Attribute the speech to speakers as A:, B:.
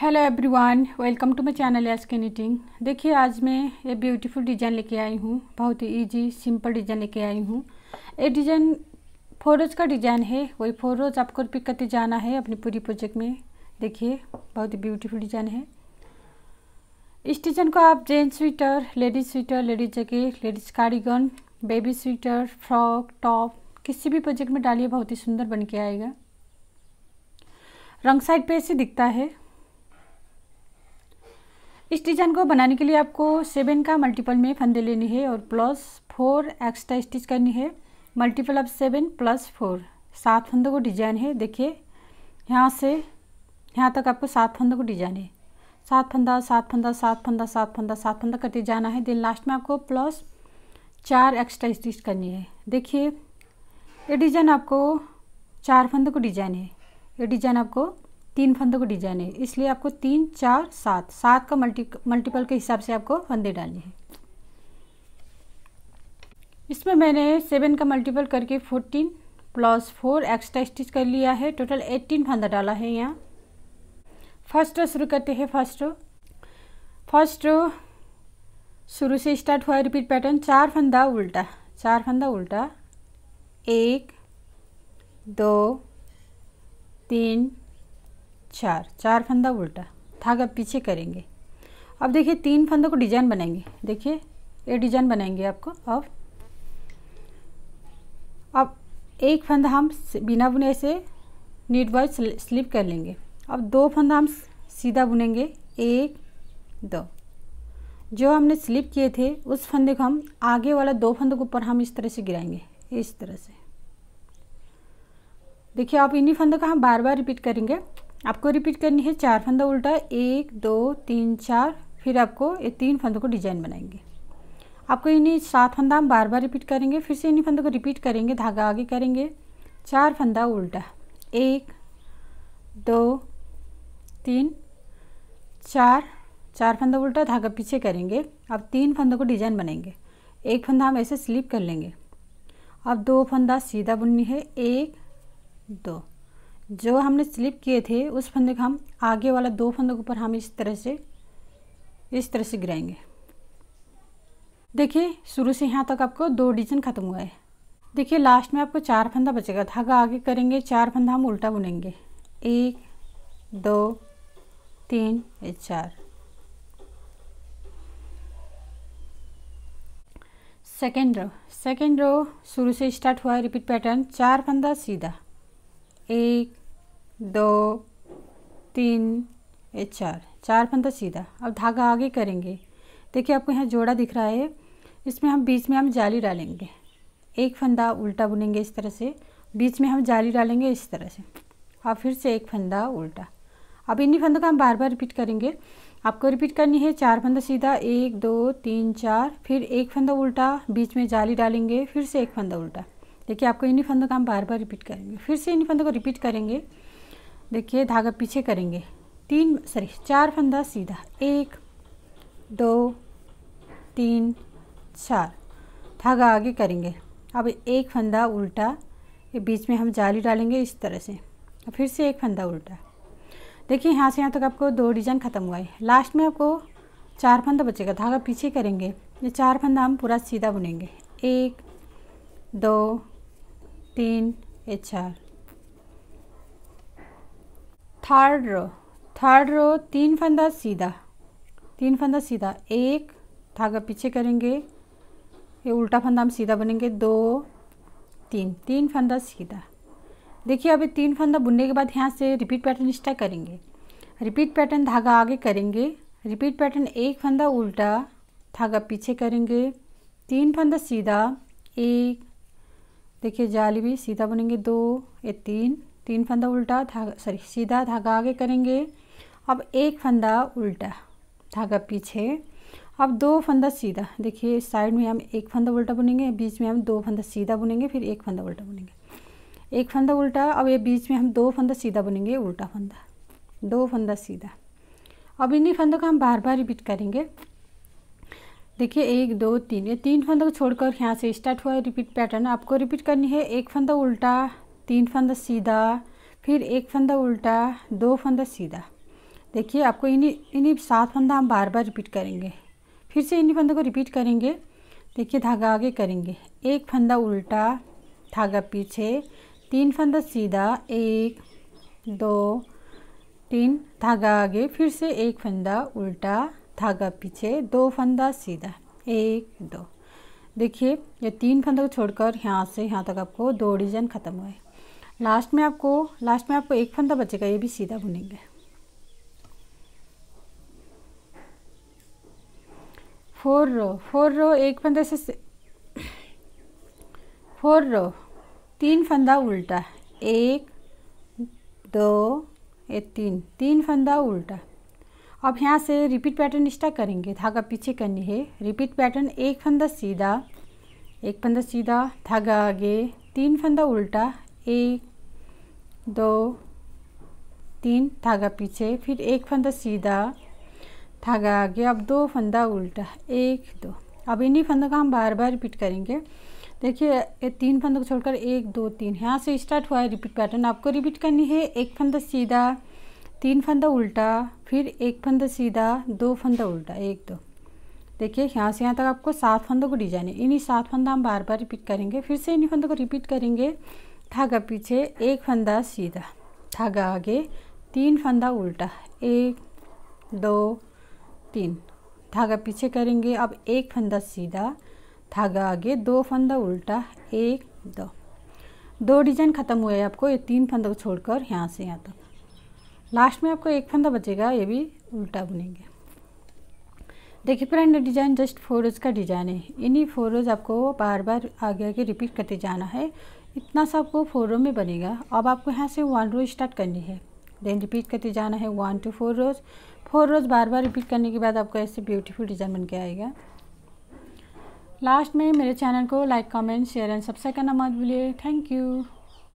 A: hello everyone welcome to my channel S K knitting देखिए आज मैं ये ब्यूटीफुल डिज़ाइन लेके आई हूँ बहुत ही इजी सिंपल डिज़ाइन लेके आई हूँ ये डिज़ाइन फोर रोज का डिजाइन है वही फोर रोज आपको पिक करते जाना है अपने पूरी प्रोजेक्ट में देखिए बहुत ही ब्यूटीफुल डिज़ाइन है इस डिज़ाइन को आप gents sweater ladies sweater ladies jacket ladies cardigan baby sweater frock top किसी भी प्रोजेक्ट में डालिए बहुत ही सुंदर बन के आएगा रंग साइड पे ऐसे दिखता है इस डिजाइन को बनाने के लिए आपको सेवन का मल्टीपल में फंदे लेने हैं और प्लस फोर एक्स्ट्रा स्टिच करनी है multiple of seven plus four सात फंदों को डिजाइन है देखिए यहाँ से यहाँ तक आपको सात फंदों को डिजाइन है सात फंदा सात फंदा सात फंदा सात फंदा सात फंदा करते जाना है देन लास्ट में आपको प्लस चार एक्स्ट्रा स्टिच करनी है देखिए ये डिजाइन आपको चार फंदों को डिजाइन है ये डिजाइन आपको तीन फंदों को डिजाइन है इसलिए आपको तीन चार सात सात का मल्टी मल्टीपल के हिसाब से आपको फंदे डालने हैं इसमें मैंने सेवन का मल्टीपल करके fourteen plus four extra stitch कर लिया है टोटल एट्टीन फंदा डाला है यहाँ फर्स्ट रो शुरू करते हैं फर्स्ट रो फर्स्ट रो शुरू से स्टार्ट हुआ रिपीट पैटर्न चार फंदा उल्टा चार फंदा उल्टा एक दो तीन चार चार फंदा उल्टा धागा पीछे करेंगे अब देखिए तीन फंदों को डिजाइन बनाएंगे देखिए ये डिजाइन बनाएंगे आपको अब अब एक फंदा हम बिना बुने से नीट वाइज स्लिप कर लेंगे अब दो फंदा हम सीधा बुनेंगे एक दो जो हमने स्लिप किए थे उस फंदे को हम आगे वाला दो फंदों के ऊपर हम इस तरह से गिराएंगे इस तरह से देखिए आप इन्हीं फंदों का हम बार बार रिपीट करेंगे आपको रिपीट करनी है चार फंदा उल्टा एक दो तीन चार फिर आपको ये तीन फंदों को डिजाइन बनाएंगे आपको इन्हीं सात फंदा हम बार बार रिपीट करेंगे फिर से इन्हीं फंदों को रिपीट करेंगे धागा आगे करेंगे चार फंदा उल्टा एक दो तीन चार चार फंदा उल्टा धागा पीछे करेंगे अब तीन फंदों को डिजाइन बनाएंगे एक फंदा हम ऐसे स्लिप कर लेंगे अब दो फंदा सीधा बुननी है एक दो जो हमने स्लिप किए थे उस फंदे का हम आगे वाला दो फंदों के ऊपर हम इस तरह से इस तरह से गिराएंगे देखिए शुरू से यहाँ तक आपको दो डिजन ख़त्म हुआ है देखिए लास्ट में आपको चार फंदा बचेगा धागा आगे करेंगे चार फंदा हम उल्टा बुनेंगे एक दो तीन चार सेकेंड रो सेकेंड रो शुरू से स्टार्ट हुआ है रिपीट पैटर्न चार फंदा सीधा एक दो तीन ये चार चार फंदा सीधा अब धागा आगे करेंगे देखिए आपको यहाँ जोड़ा दिख रहा है इसमें हम बीच में हम जाली डालेंगे एक फंदा उल्टा बुनेंगे इस तरह से बीच में हम जाली डालेंगे इस तरह से और फिर से एक फंदा उल्टा अब इन्हीं फंदों का हम बार बार रिपीट करेंगे आपको रिपीट करनी है चार फंदा सीधा एक दो तीन चार फिर एक फंदा उल्टा बीच में जाली डालेंगे फिर से एक फंदा उल्टा देखिए आपको इन्हीं फंदों का हम बार बार रिपीट करेंगे फिर से इन्हीं फंदों को रिपीट करेंगे देखिए धागा पीछे करेंगे तीन सॉरी चार फंदा सीधा एक दो तीन चार धागा आगे करेंगे अब एक फंदा उल्टा ये बीच में हम जाली डालेंगे इस तरह से फिर से एक फंदा उल्टा देखिए यहाँ से यहाँ तक तो आपको दो डिजाइन ख़त्म हुआ है लास्ट में आपको चार फंदा बचेगा धागा पीछे करेंगे ये चार फंदा हम पूरा सीधा बुनेंगे एक दो तीन ये चार थर्ड रो थर्ड रो तीन फंदा सीधा तीन फंदा सीधा एक धागा पीछे करेंगे ये उल्टा फंदा हम सीधा बनेंगे दो तीन तीन फंदा सीधा देखिए अभी तीन फंदा बुनने के बाद यहाँ से रिपीट पैटर्न स्टार्ट करेंगे रिपीट पैटर्न धागा आगे करेंगे रिपीट पैटर्न एक फंदा उल्टा धागा पीछे करेंगे तीन फंदा सीधा एक देखिए जाली भी सीधा बनेंगे दो ये तीन तीन फंदा उल्टा धागा सॉरी सीधा धागा आगे करेंगे अब एक फंदा उल्टा धागा पीछे अब दो फंदा सीधा देखिए साइड में हम एक फंदा उल्टा बुनेंगे बीच में हम दो फंदा सीधा बुनेंगे फिर एक फंदा उल्टा बुनेंगे एक फंदा उल्टा अब ये बीच में हम दो फंदा सीधा बुनेंगे उल्टा फंदा दो फंदा सीधा अब इन्हीं फंदों का हम बार बार रिपीट करेंगे देखिए एक दो तीन ये तीन फंदों को छोड़कर यहाँ से स्टार्ट हुआ है रिपीट पैटर्न आपको रिपीट करनी है एक फंदा उल्टा तीन फंदा सीधा फिर एक फंदा उल्टा दो फंदा सीधा देखिए आपको इन्हीं इन्हीं सात फंदा हम बार बार रिपीट करेंगे फिर से इन्हीं फंदों को रिपीट करेंगे देखिए धागा आगे करेंगे एक फंदा उल्टा धागा पीछे तीन फंदा सीधा एक दो तीन धागा आगे फिर से एक फंदा उल्टा धागा पीछे दो फंदा सीधा एक दो देखिए ये तीन फंदा को छोड़कर यहाँ से यहाँ तक आपको दो डिजाइन ख़त्म हुए लास्ट में आपको लास्ट में आपको एक फंदा बचेगा ये भी सीधा बुनेंगे फोर रो फोर रो एक फंदा से फोर रो तीन फंदा उल्टा एक दो ये तीन तीन फंदा उल्टा अब यहाँ से रिपीट पैटर्न स्टार्ट करेंगे धागा पीछे करनी है रिपीट पैटर्न एक फंदा सीधा एक फंदा सीधा धागा आगे तीन फंदा उल्टा एक दो तीन धागा पीछे फिर एक फंदा सीधा धागा आगे अब दो फंदा उल्टा एक दो अब इन्हीं फंदों का हम बार बार रिपीट करेंगे देखिए तीन फंदों को छोड़कर एक दो तीन यहाँ से स्टार्ट हुआ है रिपीट पैटर्न आपको रिपीट करनी है एक फंदा सीधा तीन फंदा उल्टा फिर एक फंदा सीधा दो फंदा उल्टा एक दो देखिए यहाँ से यहाँ तक आपको सात फंदों को डिजाइन है इन्हीं सात फंदा हम बार बार रिपीट करेंगे फिर से इन्हीं फंदों को रिपीट करेंगे धागा पीछे एक फंदा सीधा धागा आगे तीन फंदा उल्टा एक दो तीन धागा पीछे करेंगे अब एक फंदा सीधा धागा आगे दो फंदा उल्टा एक दो दो डिजाइन ख़त्म हुए आपको ये तीन फंदा को छोड़कर यहाँ से यहाँ तक लास्ट में आपको एक फंदा बचेगा ये भी उल्टा बुनेंगे देखिए फ्रेंड डिज़ाइन जस्ट फोरोज का डिज़ाइन है इन्हीं फोरोज आपको बार बार आगे आगे रिपीट करते जाना है इतना सा आपको फोर रो में बनेगा अब आपको यहाँ से वन रो स्टार्ट करनी है देन रिपीट करते जाना है one two four rows four rows बार बार रिपीट करने के बाद आपको ऐसे ब्यूटीफुल डिज़ाइन बन के आएगा लास्ट में मेरे चैनल को like comment share and subscribe करना मत भूलिए थैंक यू